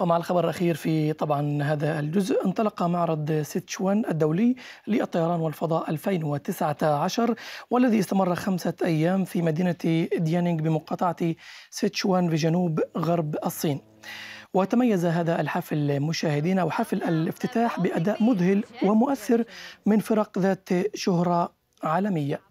ومع الخبر الأخير في طبعا هذا الجزء انطلق معرض سيتشوان الدولي للطيران والفضاء 2019 والذي استمر خمسة أيام في مدينة ديانينغ بمقاطعة سيتشوان بجنوب غرب الصين وتميز هذا الحفل مشاهدينا وحفل الافتتاح بأداء مذهل ومؤثر من فرق ذات شهرة عالمية